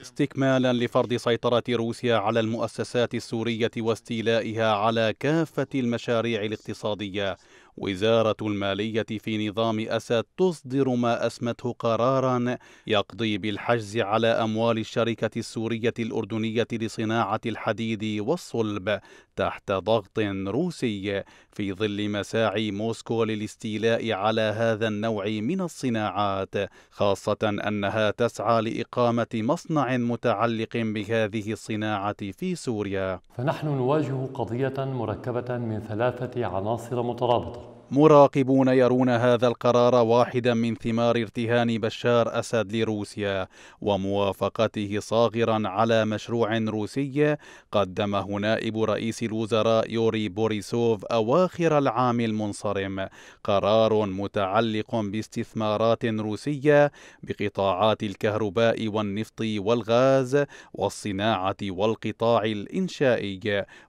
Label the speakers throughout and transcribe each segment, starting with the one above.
Speaker 1: استكمالا لفرض سيطرة روسيا على المؤسسات السورية واستيلائها على كافة المشاريع الاقتصادية وزارة المالية في نظام أسد تصدر ما أسمته قرارا يقضي بالحجز على أموال الشركة السورية الأردنية لصناعة الحديد والصلب تحت ضغط روسي في ظل مساعي موسكو للاستيلاء على هذا النوع من الصناعات خاصة أنها تسعى لإقامة مصنع متعلق بهذه الصناعة في سوريا فنحن نواجه قضية مركبة من ثلاثة عناصر مترابطة مراقبون يرون هذا القرار واحدا من ثمار ارتهان بشار اسد لروسيا وموافقته صاغرا على مشروع روسي قدمه نائب رئيس الوزراء يوري بوريسوف اواخر العام المنصرم قرار متعلق باستثمارات روسيه بقطاعات الكهرباء والنفط والغاز والصناعه والقطاع الانشائي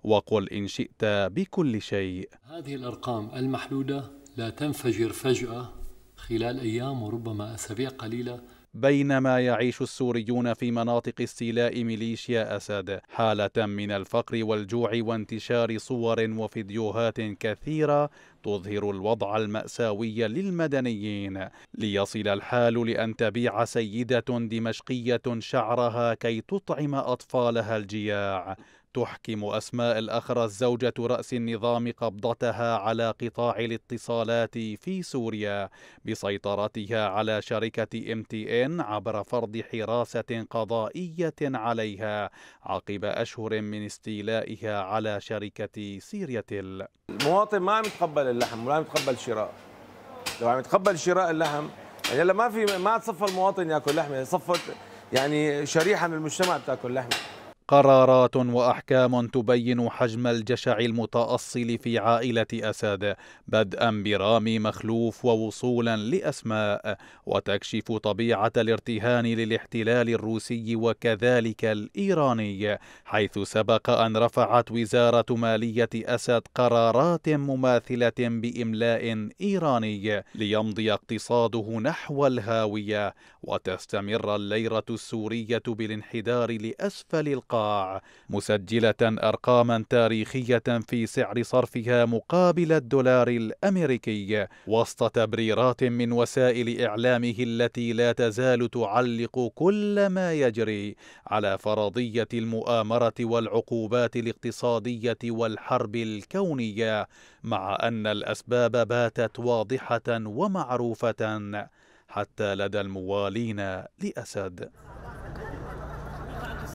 Speaker 1: وقل ان شئت بكل شيء هذه الارقام المحدوده العقيدة لا تنفجر فجأة خلال أيام وربما أسابيع قليلة بينما يعيش السوريون في مناطق استيلاء ميليشيا أسد حالة من الفقر والجوع وانتشار صور وفيديوهات كثيرة تظهر الوضع المأساوي للمدنيين ليصل الحال لأن تبيع سيدة دمشقية شعرها كي تطعم أطفالها الجياع تحكم أسماء الأخرس زوجة رأس النظام قبضتها على قطاع الاتصالات في سوريا بسيطرتها على شركة ام تي ان عبر فرض حراسة قضائية عليها عقب أشهر من استيلائها على شركة سيريتل المواطن ما عم يتقبل اللحم ولا عم يتقبل شراء لو عم يتقبل شراء اللحم يعني هلا ما في ما تصفى المواطن ياكل لحمه صفت يعني شريحه من المجتمع بتاكل لحمه قرارات واحكام تبين حجم الجشع المتاصل في عائله اسد بدءا برامي مخلوف ووصولا لاسماء وتكشف طبيعه الارتهان للاحتلال الروسي وكذلك الايراني حيث سبق ان رفعت وزاره ماليه اسد قرارات مماثله باملاء ايراني ليمضي اقتصاده نحو الهاويه وتستمر الليره السوريه بالانحدار لاسفل القارة مسجلة أرقاما تاريخية في سعر صرفها مقابل الدولار الأمريكي وسط تبريرات من وسائل إعلامه التي لا تزال تعلق كل ما يجري على فرضية المؤامرة والعقوبات الاقتصادية والحرب الكونية مع أن الأسباب باتت واضحة ومعروفة حتى لدى الموالين لأسد